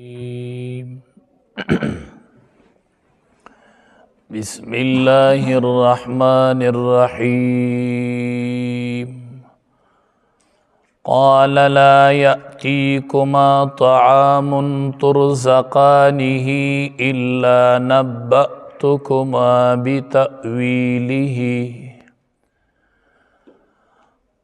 إيه. بسم الله الرحمن الرحيم قال لا يأتيكما طعام ترزقانه إلا نبأتكما بتأويله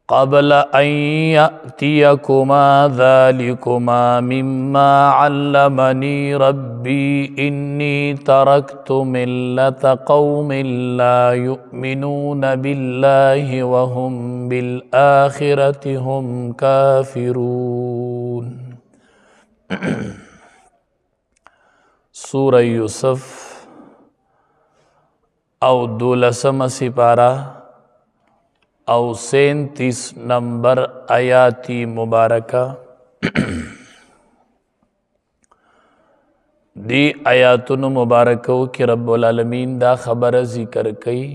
قبل أن يأتيكما ذلكما مما علمني ربي إني تركت ملة قوم لا يؤمنون بالله وهم بالآخرة هم كافرون سورة يوسف أو دولسم سپارہ او سینتیس نمبر آیاتی مبارکہ دی آیاتون مبارکو کې رب العالمین دا خبره ذکر کړي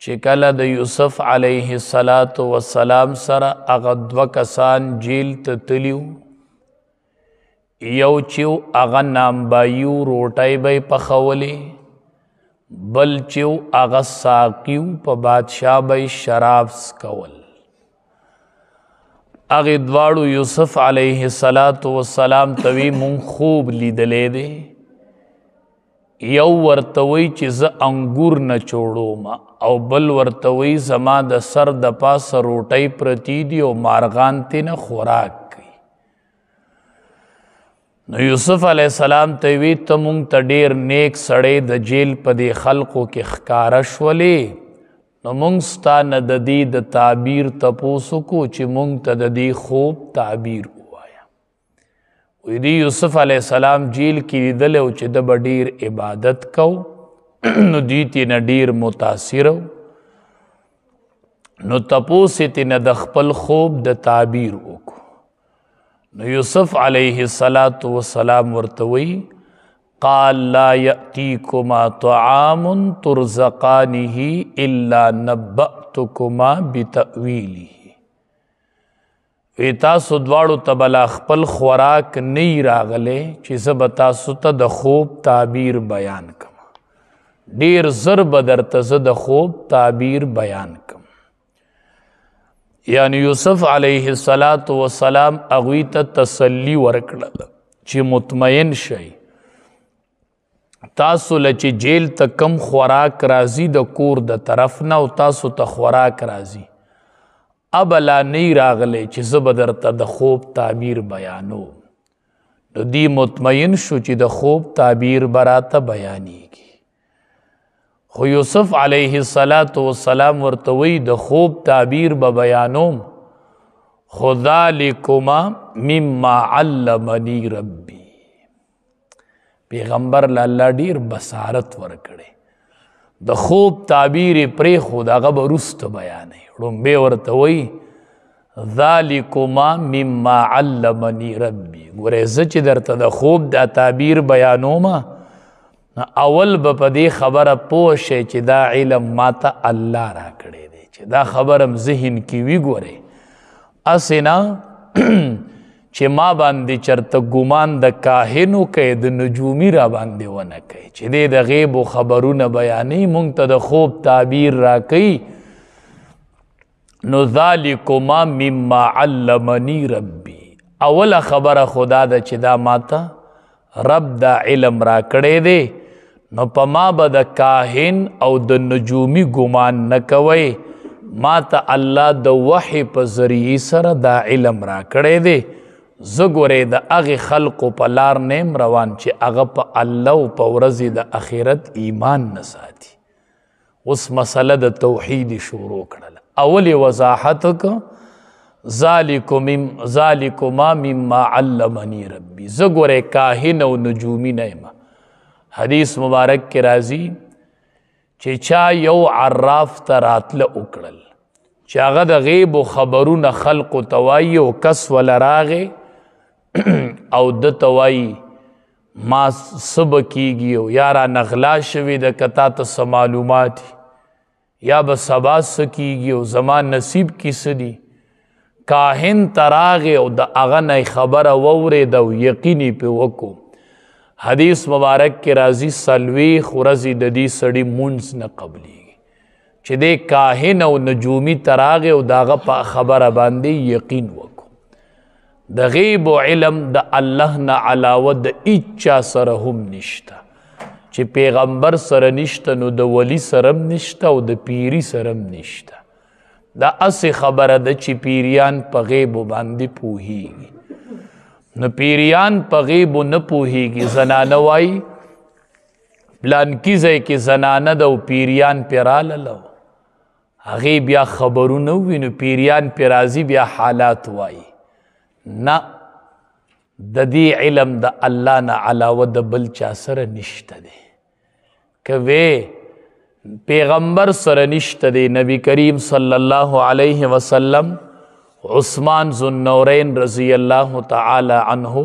چې کله د یوسف علیه الصلاۃ والسلام سره هغه دوه کسان جیل ته تلیو یو چې هغه نامبایو روټۍ به پخولې بل چو اغا ساقیو په بادشاہ به شراب سکول اغه دواړو یوسف علیه الصلاۃ والسلام توی مون خوب لیدلې دی یو ورتوي چې ز انګور نه چوړوما او بل ورتوي زما د سر د پاسه روټي پرتی دی او مارغان تینه خوراک نو یوسف علی السلام ته وی ته مونږ ته ډیر نیک سړی د جیل په دی خلقو کې خکاره شولې نو مونږ ستا نه د دې د تعبیر تپوسو کو چې مونږ ته د دې خوب تعبیر وایا وې دی یوسف علی السلام جیل کې لیدل او چې د ډیر عبادت کو نو دې تی نه ډیر متاثر نو تپوسې تی نه د خپل خوب د تعبیر وکړو نو یوسف علیه السلام ورتوی قال لا یاتیکما طعام ترزقانه الا نبأتکما بتأویله وی تاسو دواړو تبلا خپل خوراک نه راغله چې زب تاسو ته د خوب تعبیر بیان کما ډیر زر بدر ته د خوب تعبیر بیان کما یعنی یوسف علیه السلام اغوی ته تسلی ورکړل چې مطمئن شئ تاسو له چې جیل ته کم خوراک راځي د کور د طرف نه او تاسو ته خوراک راځي اب لا نه راغلی چې زه به درته د خوب تعبیر بیانو نو دی مطمئن شو چې د خوب تعبیر براته بیانیږي خو یوسف علیه السلام ورتوی د خوب تعبیر به بیانوم خذالکما مما علمنی ربی پیغمبر الله ډیر بصارت ورکړي د خوب تعبیر پرې خود هغه برست بیانې ړومبه ورته وای ذالکما مما علمنی ربی ګورې زه چې درته د خوب د تعبیر بیانومه اول به په دې خبره پوه شي چې دا علم ماته الله را کړی دی چې دا خبرم ذهن کې وی ګوري اسې نه چې ما باندې چرته ګمان د کاهنو کې د نجومی را باندې ونه کوي چې دې د غیب او خبرونه بیانې مونږ ته د خوب تعبیر را کوي نو ذالکما مما علمنی ربی اوله خبره خدا د چې دا ماته رب دا علم را کړی دی نو په ما به د کاهن او د نجومی ګمان نه کوي ما ته الله د وحی په ذریعه سره دا علم را کړی دی زه ګورې د هغې خلقو په لار نیم روان چې هغه په الله او په ورځې د اخرت ایمان نه ساتي اوس مسله د توحید شروع کړله اولې وضاحت وکړه ذالکم ذالکما مما علمنی ربی زګوره کاهن او نجومی نه ما حدیث مبارک کې راځي چې چا یو عراف ته راتله وکړل چې هغه د غیب او خبرونه خلق او توای او کس ولا راغه او د توای ما سب کیږي او یارا نغلا شوی د کتا ته معلومات یا به سبا سکیږي او زمان نصیب کی سدي کاهن تراغه او د اغه نه خبره ووره د یقیني په وکړو حدیث مبارک کې راځي سلوي خورزي د دې سړي مونږ نه قبلي چې د کاهن او نجومی تراغه او داغه په خبره باندې یقین وکړو د غیب او علم د الله نه علاوه د اچا سره هم نشته چې پیغمبر سره نشته نو د ولی سره نشته او د پیری سره نشته دا اسی خبره ده چې پیریان په غیب باندې پوهیږي نو پیریان په غیب نه پوهیږي زنانه وای پلان کیځه کې زنانه د پیریان پیراله لو هغه بیا خبرونه وینو پیریان پیرازی بیا حالات وای نه د دې علم د الله نه علاوه د بل چا سره نشته دی کوي پیغمبر سره نشته دی نبی کریم صلی الله علیه وسلم عثمان ذنورین رضی الله تعالی عنہ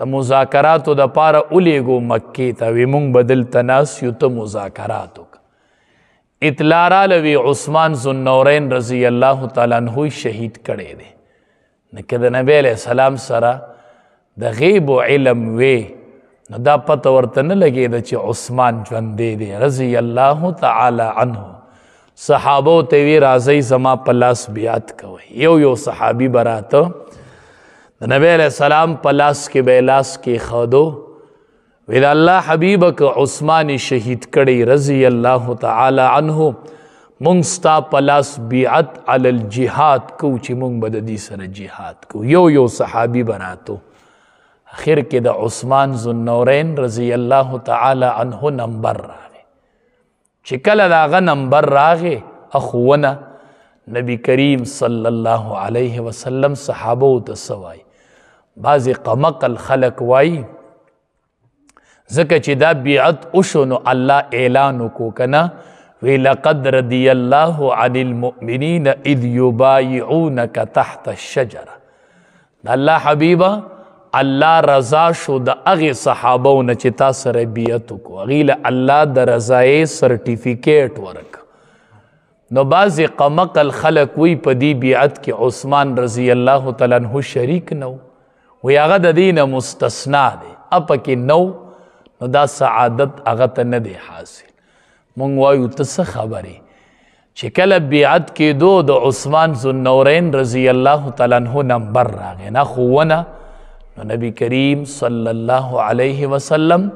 د مذاکراتو د پاره الیګو مکی ته وی مونږ بدل تناس یو ته مذاکراتو اطلاع را لوي عثمان ذنورین رضی الله تعالی عنہ شهید کړي دي نکه د نبی علیہ السلام سره د غیب علم وی نو دا پته ورته نه لګي د چې عثمان ژوند دی رضی الله تعالی عنہ صحابه ته وی راځي زما پلاس بیات کوي یو یو صحابي براته د نبی علیہ السلام پلاس کې بیلاس کې خادو وی الله حبیبک عثمان شهید کړي رضی الله تعالی عنه مونږ ستا پلاس بیعت علی الجهاد کو چې مونږ بد دي سره jihad کو یو یو صحابي براته اخر کې د عثمان ذو النورین رضی الله تعالی عنه نمبر راغی چې کله داغه نمبر راغې اخونه نبی کریم صلی الله علیه وسلم صحابه ته سوای بعضی قمقل خلق وای ځکه چې دا بیعت وشو نو الله اعلان وکړو کنه وی لقد رضي الله عن المؤمنين اذ يبايعونك تحت الشجره الله حبيبه الله رضا شو د هغه صحابه نه چې تا سره بیعت کو غیله الله د رضای سرټیفیکیټ ورک نو بعض قمقل خلق وی په دی بیعت کې عثمان رضی الله تعالی عنہ شریک نو وی هغه د دینه مستثنا دی اپ کې نو نو دا سعادت هغه ته نه دی حاصل مونږ وایو ته څه خبره چې کله بیعت کې دو د عثمان ذو النورین رضی الله تعالی عنہ نمبر راغی نه خوونه نو نبی کریم صلی الله علیه وسلم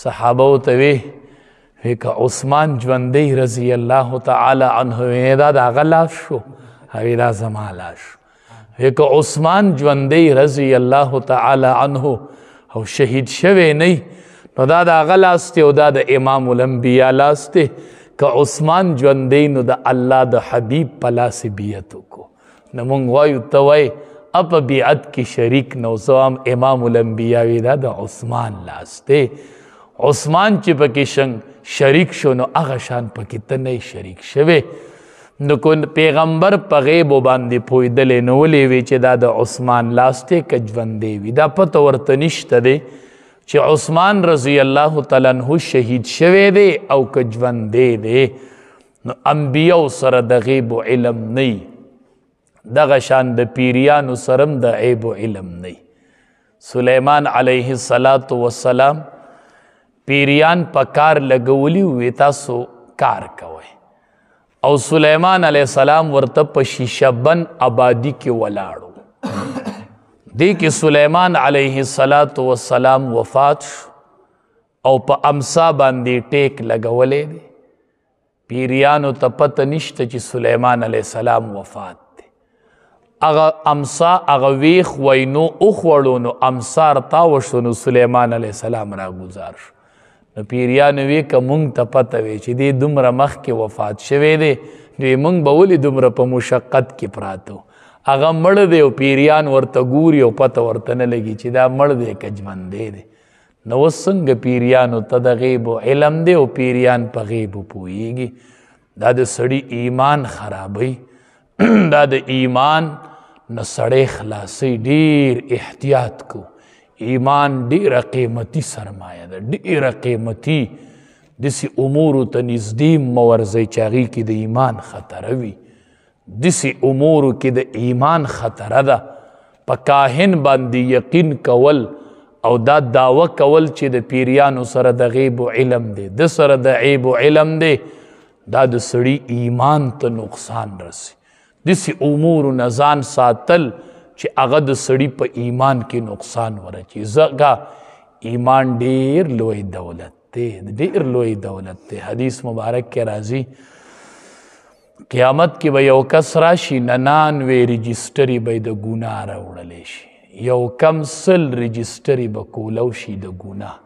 صحابه او ته وی که عثمان ژوندې رضی الله تعالی عنه دا د غلاف شو هغه دا زماله شو وی که عثمان ژوندې رضی الله تعالی عنه او شهید شوه نه نو دا د غلاسته او دا د امام الانبیا لاسته که عثمان ژوندې نو د الله د حبیب پلاسبیت کو نو مونږ وایو ته وای اپ بیعت کې شریک نو سوام امام الانبیاء وی دا د عثمان لاس دی عثمان چې پکې شنګ شریک شو نو هغه شان پکې ته نه شریک شوه نو کو پیغمبر په غیب باندې پویدل نو ولې وی چې دا د عثمان لاس ته کجوندې وی دا په تورته نشته دی چې عثمان رضی الله تعالی عنہ شهید شوه دی او کجوندې دی نو انبیاء سره د غیب علم نه دغه شان د پیریانو سرم د عیب و علم نه سلیمان علیه السلام پیریان په کار لګولی وی تاسو کار کوي او سلیمان علیه السلام ورته په شیشبن آبادی کې ولاړو دی کې سلیمان علیه السلام وفات شو او په امسا باندې ټیک لګولې دی پیریانو ته پته نشته چې سلیمان علیه السلام وفات اغه امسا اغه ویخ وینو او خوړونو امسار تا وشونو سليمان عليه السلام را گزار شو نو پیریانو وی کومنګ ته پته وی چې دې دومره مخ کې وفات شوه دی دوی موږ به ولې دومره په مشقت کې پراتو اغه مړ دی او پیریان ورته ګوري او پته ورته نه لګي چې دا مړ دی کجمن دی دی نو څنګه پیریانو ته د غیب او علم دی او پیریان په غیب پوېږي دا د سړی ایمان خرابوي دا د ایمان نه سړی خلاصي ډیر احتیاط کو ایمان ډیره قیمتي سرمایه ده ډیره قیمتي دسې امورو ته نږدې مه ورځئ چې هغې کې د ایمان خطره وي دسې امورو کې د ایمان خطره ده په کاهن باندې یقین کول او دا داوه کول چې د پیریانو سره د غیب و علم دی د سره د عیب و علم دی دا د سړي ایمان ته نقصان رسي دسی امور نه ځان ساتل چې هغه د سړی په ایمان کې نقصان ورچي ځکه ایمان ډیر لوی دولت دی ډیر لوی دولت دی حدیث مبارک کې راځي قیامت کې به یو کس راشي ننانوې رجستری به د ګناه راوړلی شي یو کم سل رجستری به کولو شي د ګناه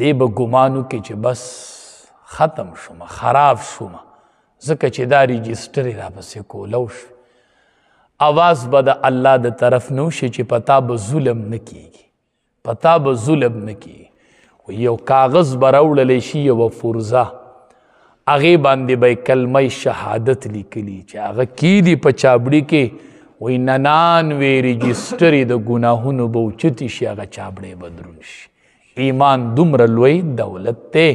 دی به ګمانو کې چې بس ختم شوم خراب شوم ځکه چې دا ريجستره را پسې کولو شو اواز به د الله د طرف نو شي چې پتا به ظلم نه کیږي پتا به ظلم نه کیږي یو کاغذ براوړل شي یو فرزه هغه باندې به کلمه شهادت لیکلی چې هغه کی دی په چابړی کې وای ننان وی ريجستري د ګناهونو به اوچتی شي هغه چابړې بدرون شي ایمان دومره لوی دولت ته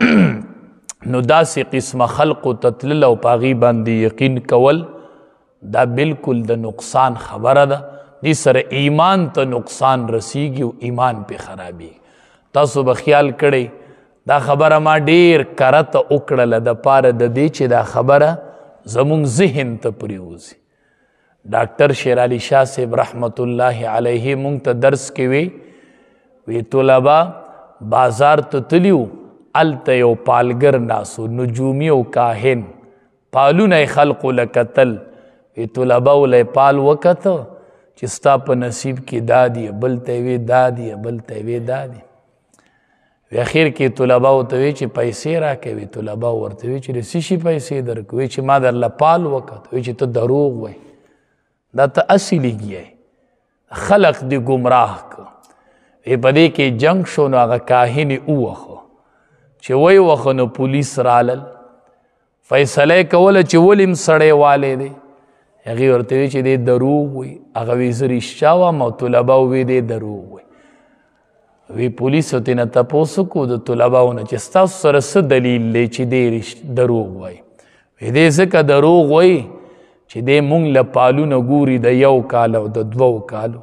نو داسې قسم خلق او تتلل او پاغي باندې یقین کول دا بالکل د نقصان خبره ده دې سره ایمان ته نقصان رسیږي او ایمان په خرابي تاسو به خیال کړئ دا خبره ما ډیر کرت وکړله د پاره د دې چې دا خبره زموږ ذهن ته پریوزي ډاکټر شیر علي شاه صاحب رحمت الله علیه مونږ ته درس کوي وی طلبه بازار ته تلیو الته یو پالګر ناسو نجومی او کاهن پالونه خلق لکتل وی طلبه ولې پال وکت چې ستا په نصیب کې دادی بل ته وی دادی بل ته وی دادی وی اخر کې طلبه او ته وی چې پیسې راکوي طلبه ورته وی چې سشي پیسې درکوي چې ما در لپال وکت وی چې ته دروغ وای دا ته اصلي کیه خلق دی گمراه کو په دې کې جنگ شو نو هغه کاهنی اوخه چې وای وخنو پولیس رالل فیصله کول چې ولیم سړی والي دی هغه ورته وی چې دی دروغ وي هغه وی زری شاو ما طلبه وی دی دروغ وي وی پولیسو تینا تاسو کو د طلباونه چې تاسو سره څه دلیل لې چې دی دروغ وای وی دې څه دروغ وای چې دې مونږ له پالونه ګوري د یو کال او د دوو کالو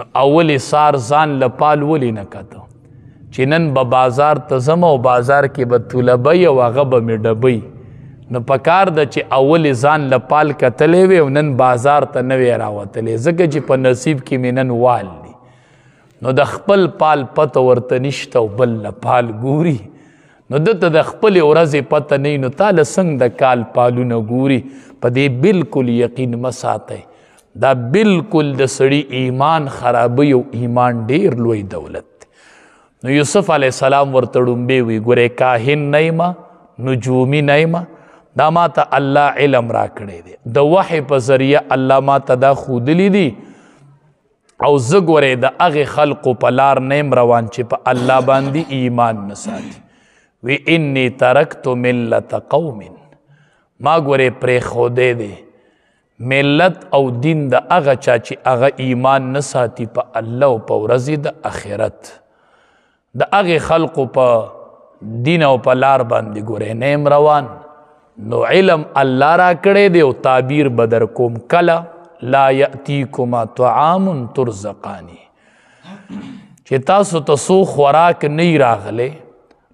نو اول سار ځان له پال ولې نه کته چې نن به بازار ته ځم او بازار کې به طلبی او هغه به مې ډبی نو په کار ده چې اولې ځان له پال کتلی وې او نن بازار ته نه وې راوتلی ځکه چې په نصیب کې مې نن وال دی نو د خپل پال پته ورته نشته او بل له پال ګوري نو دته د خپل ورځې پته نه نو تاله څنګه د کال پالونه ګوري په دې بالکل یقین مساته دا بالکل د سړی ایمان خرابوي او ایمان ډیر لوی دولت نو یوسف علی السلام ورته ډومبې وي ګوره کاهن نیمه نجومی نیمه دا ما ته الله علم را کړی دی د وحی په ذریعه الله ما ته دا خودلی دی او زه ګورې د هغې خلقو په لار نیم روان چې په الله باندې ایمان نه ساتي وی انی ترکت ملت قوم ما ګورې پرې خودې دی ملت او دین د هغه چا چې هغه ایمان نه ساتي په الله او په ورځې د اخرت د هغه خلقو په دین او په لار باندې ګورې نیم روان نو علم الله را کړې دی او تعبیر بدر کوم کلا لا یاتیکما طعام ترزقانی چې تاسو ته سو خوراک نه راغله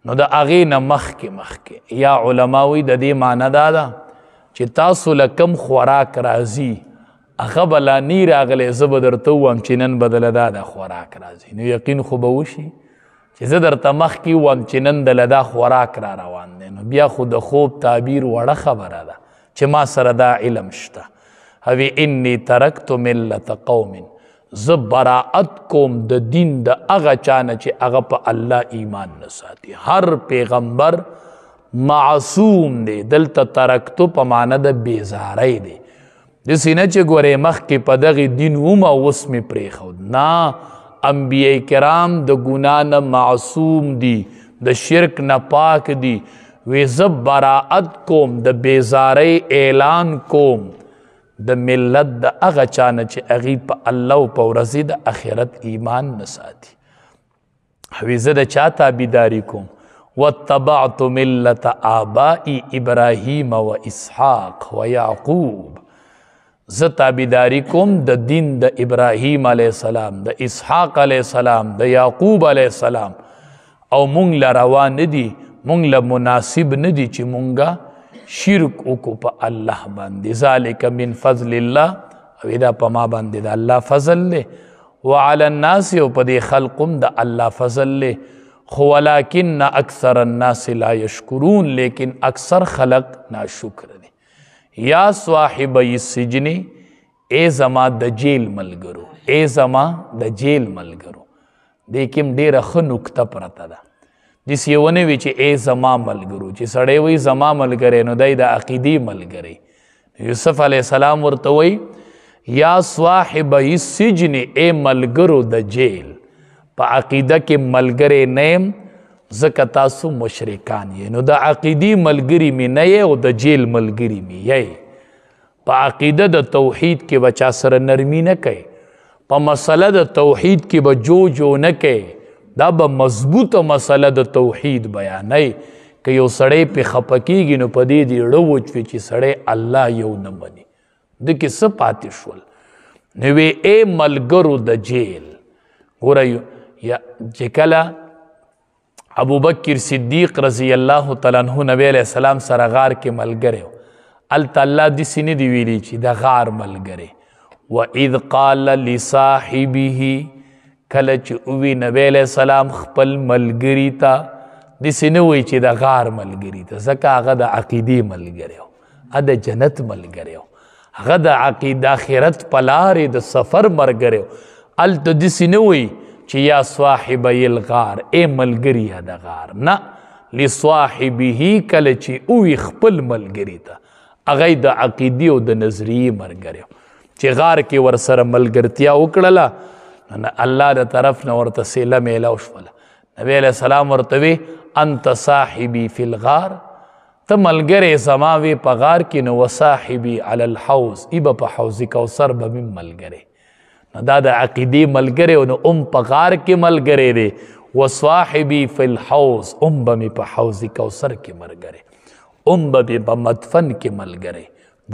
نو د هغه نه مخ کې مخ کې یا علماوی د دې معنی دا ده چې تاسو لکم خوراک راځي هغه بلا نه راغله زبدر ته وم چې نن بدل دا د خوراک راځي نو یقین خو به وشي چې زه درته مخکې وم چې نن د لدا خوراک را روان دی نو بیا خو د خوب تعبیر وړه خبره ده چې ما سره دا علم شته هوی انی ترکت ملت قوم زه براءت کوم د دین د هغه چانه چې هغه په الله ایمان نه ساتي هر پیغمبر معصوم دی دلته ترکتو په معنی د بیزاری دی دسې نه چې ګورې مخکې په دغې دین وم او اوس مې پرېښود نه انبیاء کرام د ګنا نه معصوم دي د شرک نه پاک دي وې زب براءت کوم د بیزارۍ اعلان کوم د ملت د هغه چانه چې هغه په الله او په ورځې د اخرت ایمان نه ساتي حویزه د چا تابعداري کوم واتبعت ملت آبائی ابراهیم و اسحاق و یعقوب زه تابعداري کوم د دین د ابراهیم علی السلام د اسحاق علی السلام د یعقوب علی السلام او مونږ لا روان دي مونږ لا مناسب نه دي چې مونږه شرک وکړو په الله باندې ذالک من فضل الله او دا په ما باندې د الله فضل له وعلى الناس او په دې خلقم د الله فضل له خو ولکن اکثر الناس لا یشکرون لیکن اکثر خلق ناشکر یا صاحب سجنی ای زما د جیل ملګرو ای زما د جیل ملګرو دې کې ډېره ښه نکته پرته ده داسې یې ونه وي چې ای زما ملګرو چې سړی وایي زما ملګری نو دی د عقیدې ملګری یوسف علیه السلام ورته وایي یا صاحب السجن ای ملګرو د جیل په عقیده کې ملګری نیم زکه تاسو مشرکان یې نو د عقیدی ملګری می نه یې او د جیل ملګری می یې په عقیده د توحید کې بچا سره نرمی نه کوي په مسله د توحید کې به جو جو نه کوي دا به مضبوطه مسله د توحید بیانې که یو سړی په خپکیږي نو په دې دی ړو چې سړی الله یو نه مني د کې څه پاتې شول نو وی اے ملګرو د جیل ګوره یا چې کله ابوبکر صدیق رضی الله تعالی عنہ نبی علیہ السلام سره غار کې ملګری الته الله د سینې دی ویلی چې د غار ملګری و اذ قال لصاحبه کله چې وی نبی علیہ السلام خپل ملګری تا د سینې وی چې د غار ملګری تا زکه هغه د عقیده ملګری او د جنت ملګری هغه د عقیده آخرت پلارې د سفر مرګری الته د سینې وی چې یا صاحب الغار اے ملګری د غار نه لصاحبه کله چې او خپل ملګری ته اغه د عقیدی او د نظریه مرګره چې غار کې ور سره ملګرتیا وکړله نه الله د طرف نه ورته سیله میلا وشول نبی علیہ السلام ورته انت صاحبی فی الغار ته ملګری زما وی په غار کې نو وصاحبی علی الحوض ایبه په حوض کوثر به ملګری دا د عقیدی ملګری نو ام په غار کې ملګری دی و صاحبی فی الحوز ام به مې په حوض کوثر کې ملګری ام به مې په مدفن کې ملګری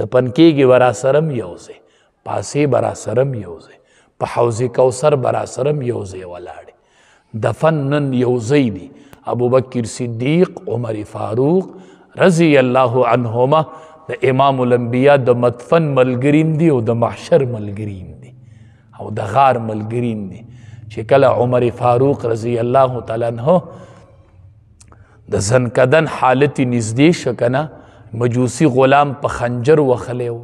دفن کېږي ورا سرم یوځې پاسې برا سرم یوځې په حوض کوثر برا سرم یوځې ولاړې دفن نن یوځې دی ابوبکر صدیق عمر فاروق رضی الله عنهما د امام الانبیا د مدفن ملګریم دی او د محشر ملګریم او د غار ملګرین دي چې کله عمر فاروق رضی الله تعالی عنہ د زنکدن حالت نږدې شکنه مجوسی غلام په خنجر وخلیو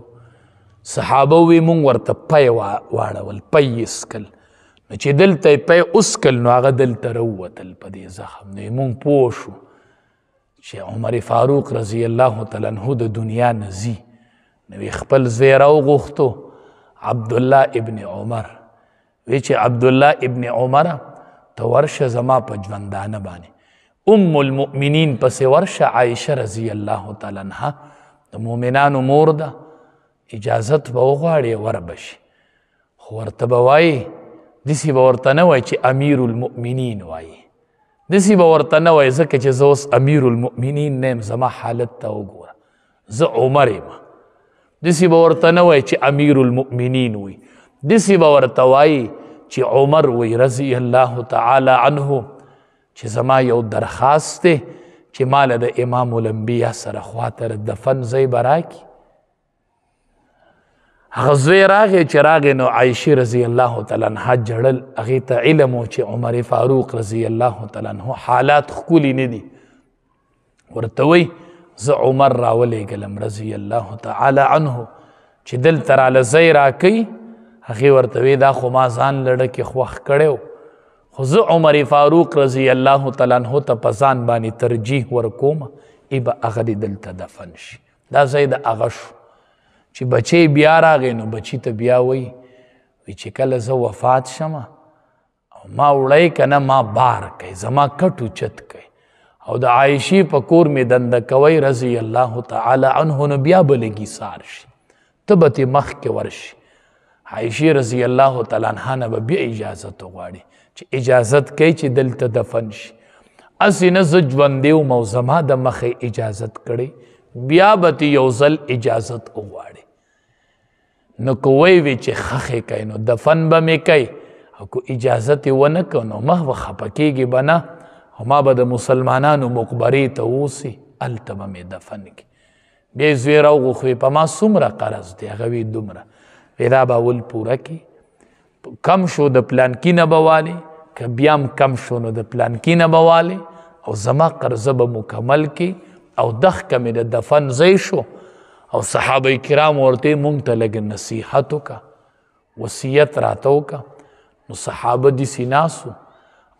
صحابه وی مونږ ورته پي واړول پي اسکل نو چې دلته پي اسکل نو هغه دلته وروتل په دې زخم نو مونږ پوښو چې عمر فاروق رضی الله تعالی عنہ د دنیا نزي نو خپل زیرا وغوښتو عبدالله ابن عمر وی چې عبدالله ابن عمر ته ورشه زما په ژوندانه باندې ام المؤمنین پسې ورشه عایشه رضی الله تعالی عنها د مؤمنانو مور ده اجازت به وغواړي وربشي خو ورته به وایي دسی به ورته نه وای چې امیر المؤمنین وای دسی به ورته نه وای ځکه چې زه اوس امیر المؤمنین نیم زما حالت ته وګوره زه عمر یم دسی به ورته نه وای چې امیر المؤمنین وي دسی به ورته وای چې عمر وي رضی الله تعالی عنه چې زما یو درخواست دی چې مال د امام الانبیا سره خواته دفن ځای به راکي هغه زوی راغی چې راغی نو عایشې رضی الله تعالی عنها جړل هغې ته علم و چې عمر فاروق رضی الله تعالی عنه حالات ښکلي نه دي ورته وایي ز عمر راولې ګلم رضی الله تعالی عنه چې دل تر لزی راکی هغه ورته وی دا خو ما ځان لړ کې خوخ کړو خو ز عمر فاروق رضی الله تعالی عنہ ته پسان باندې ترجیح ورکوم ایبه هغه دل ته دفن شي دا زید هغه شو چې بچي بیا راغې نو بچی ته بیا وای وی چې کله زه وفات شمه او ما وړی کنه ما بار کوي زما کټو چت او د عائشی په کور می دند کوي رضی الله تعالی عنه نو بیا بلګی سار شي تبت مخ کې ورشي عائشی رضی الله تعالی عنها نه به اجازه تو غواړي چې اجازت کوي چې دلته دفن شي اسی نه زجوندې او موزما د مخې اجازت کړي بیا به یو ځل اجازت وغواړي نو کوی وی چې خخه کینو دفن به مې کوي او کو اجازت و نه کنو مخ وخپکیږي بنا هما به د مسلمانانو مقبرې ته اوسي هلته به مې دفن کړي بیا یې زوی راوغوښوې په ما څومره قرض دی هغه وی دومره وی دا به اول پوره کړي کم شو د پلانکي نه به والي که بیا هم کم شو نو د پلانکي نه به والي او زما قرضه به مکمل کړي او دغه مې د دفن ځای شو او صحابه کرام ورته مونږ ته لږ نصیحت وکړه وصیت راته وکړه نو صحابه دې سیناسو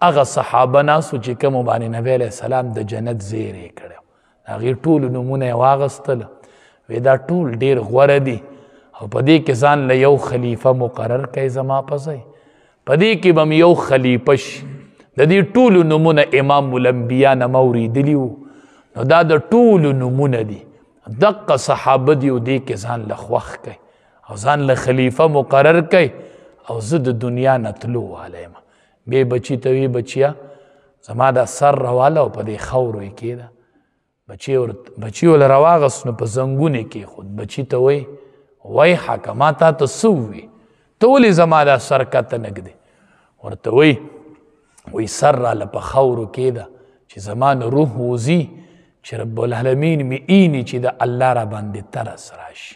هغه صحابه ناسو چې کوم باندې نبی علیہ السلام د جنت زیرې کړو هغه ټول نمونه واغستل وې دا ټول ډیر غوړه دي او په دې کې ځان له یو خلیفہ مقرر کړي زما پسې په دې کې بم یو خلیفہ شي د دې ټول نمونه امام الانبیا نموري دلیو نو دا د ټول نمونه دي دقه صحابه دی او دې کې ځان له خوخ کړي او ځان له خلیفہ مقرر کړي او زه د دنیا نتلو علیم به بچی ته وی بچیا زما دا سر رواله په دې خورو کې کی دا بچی ور بچی ول رواغس نو په زنګونه کې خود بچی ته وای وای حکمات ته سووي ته ولې زما دا سر کته نګدي ورته وای وای سر را ل په خورو کې دا چې زمان روح وزي چې رب العالمین می اینی چې دا الله را باندې ترس راشي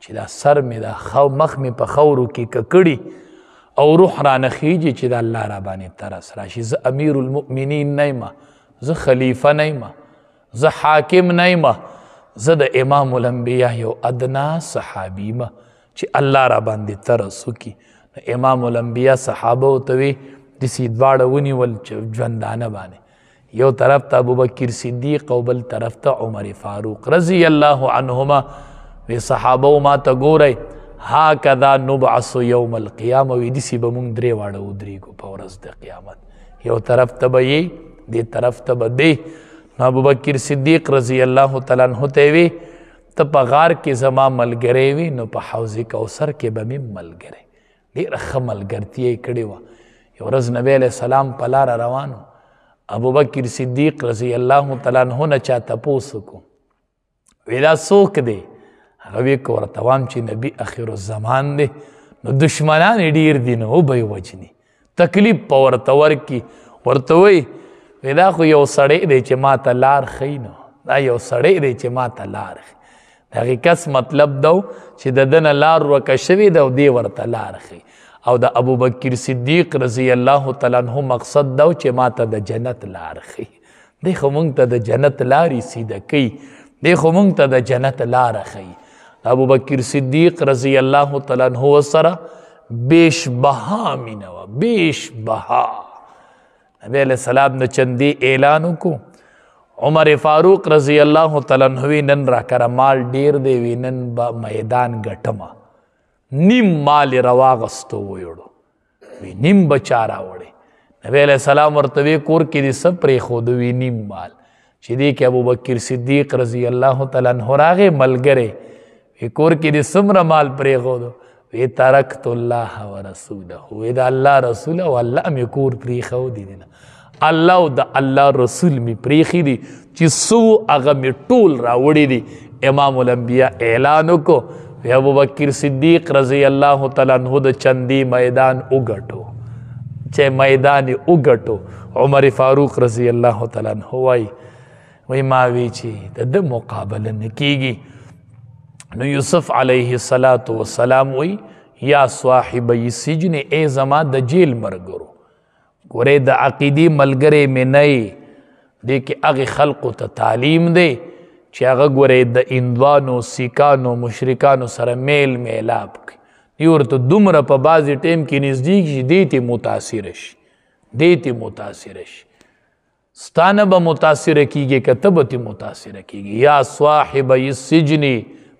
چې دا سر می دا خو مخ می په خورو کې ککړی او روح را نخیږي چې د الله را باندې ترس راشي زه امیر المؤمنین نه یم زه خلیفه نه یم زه حاکم نه یم زه د امام الانبیا یو ادنا صحابي یم چې الله را باندې ترس وکړي امام الانبیا صحابه ورته وي دسې دواړه ونیول ژوندانه باندې یو طرف ته ابوبکر صدیق او بل طرف ته عمر فاروق رضی الله عنهما وی صحابه ما ته ګورئ ها کدا نبعث یوم القیامه وی دسی به مونږ درې واړه ودرېږو په ورځ د قیامت یو طرف ته به یې دې طرف ته به دې نو ابوبکر صدیق رضی الله تعالی عنہ ته وی ته په غار کې زما ملګری وي نو په حوض کوثر کې به مې ملګری ډېره ښه ملګرتیا یې کړې وه یو ورځ نبی علیه السلام په لاره روان و ابوبکر صدیق رضی الله تعالی عنہ نه چا تپوس وکړو وی دا څوک دی هغه که ورته وام چې نبی اخر الزمان دی نو دشمنان یې ډیر دي نو به یې وجني تکلیف په ورته ورکړي ورته وایي دا خو یو سړی دی چې ما ته لار ښیي نو دا یو سړی دی چې ما ته لار ښیي د هغې کس مطلب دو چې د ده نه لار ورکه شوې ده او دې ورته لار ښیي او د ابوبکر صدیق رضی الله تعالی عنہ مقصد دو چې ما ته د جنت لار ښیي دی خو مونږ ته د جنت لارې سیده کوي دی خو مونږ ته د جنت لار ښیي ابو بکر صدیق رضی الله تعالی عنہ سره بیش بها مینوا بیش بها نبی علیہ السلام نه چندی اعلان وکړو عمر فاروق رضی الله تعالی عنہ نن را کړه مال ډیر دی وینن با میدان غټما نیم مال رواغستو ویړو وی نیم بچارا وړي نبی علیہ السلام ورته کور کې دې سب پرې خود وی نیم مال چې دې کې ابو بکر صدیق رضی الله تعالی عنہ راغه ملګری کور کې دې څومره مال پرېښودو وی ترکت الله و رسوله وی دا الله رسول او الله مې کور پرېښودی دی نه الله او د الله رسول مې پرېښي دي چې څو هغه مې ټول راوړي دي امام الانبیا اعلان وکړو وی ابو بکر صدیق رضی الله تعالی عنہ د چندی میدان وګټو چې میدان وګټو عمر فاروق رضی الله تعالی عنہ وای وی ما وی چې د مقابله نکیږي نو یوسف علیه السلام وی یا صاحب سجن ای زما د جیل مرګرو ګوره د عقیدی ملګری مې نه دی کې هغه خلقو ته تعلیم دی چې هغه ګوره د اندوانو سیکانو مشرکانو سره میل میلاب کوي ورته دومره په بازي ټیم کې نږدې شي دی ته متاثر شي دی ته متاثر شي ستانه به متاثر کیږي کتبه ته متاثر کیږي یا صاحب السجن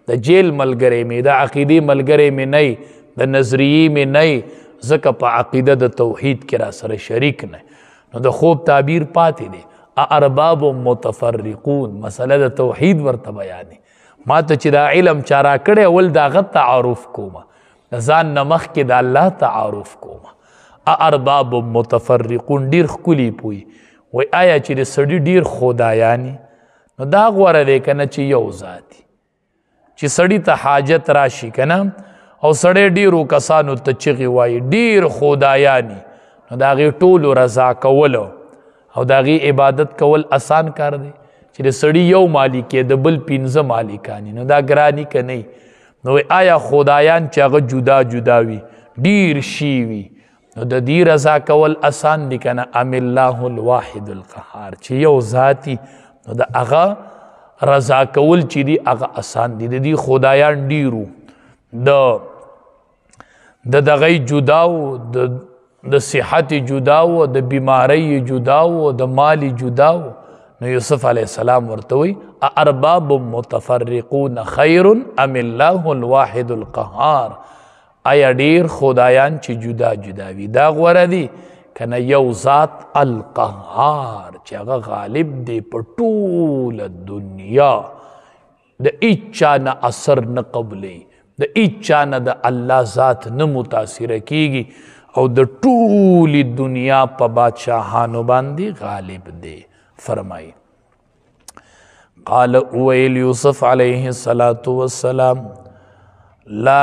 د جیل ملګری می د عقیدی ملګری می نه د نظریه می نه زکه په عقیده د توحید کې را سره شریک نه نو د خوب تعبیر پاتې دی ارباب متفرقون مسله د توحید ورته بیان ما ته چې دا علم چارا کړي اول دا غت تعارف کوم ځان نمخ کې د الله تعارف کوم ارباب متفرقون ډیر خولي پوي وای آیا چې سړي ډیر خدایانی نو دا غوړه دی کنه چې یو ذاتي چې سړی ته حاجت راشي کنه او سړی ډیرو کسانو ته چغي وای ډیر خدایانی نو دا غي ټولو رضا کول او دا غي عبادت کول اسان کار دی چې سړی یو مالک د بل پینځه مالکانی نو دا ګرانی کني نو آیا خدایان چې هغه جدا جدا وي ډیر شي وي نو د دې رضا کول اسان دي کنه ام الله الواحد القهار چې یو ذاتی نو دا هغه رضا کول چې دی هغه آسان دي د دې خدایان ډیرو د د دغه جداو د د صحت جداو د بیماری جداو د مال جداو نو یوسف علی السلام ورته وی ارباب متفرقون خیر ام الله الواحد القهار ایا ډیر خدایان چې جدا جدا وي دا غوړه دي کنه یو ذات القهار چې هغه غالب دی په ټول دنیا د ایچا نه اثر نه قبلي د ایچا نه د الله ذات نه متاثر کیږي او د ټول دنیا په بادشاہانو باندې غالب دی فرمای قال اویل یوسف علیه الصلاۃ والسلام لا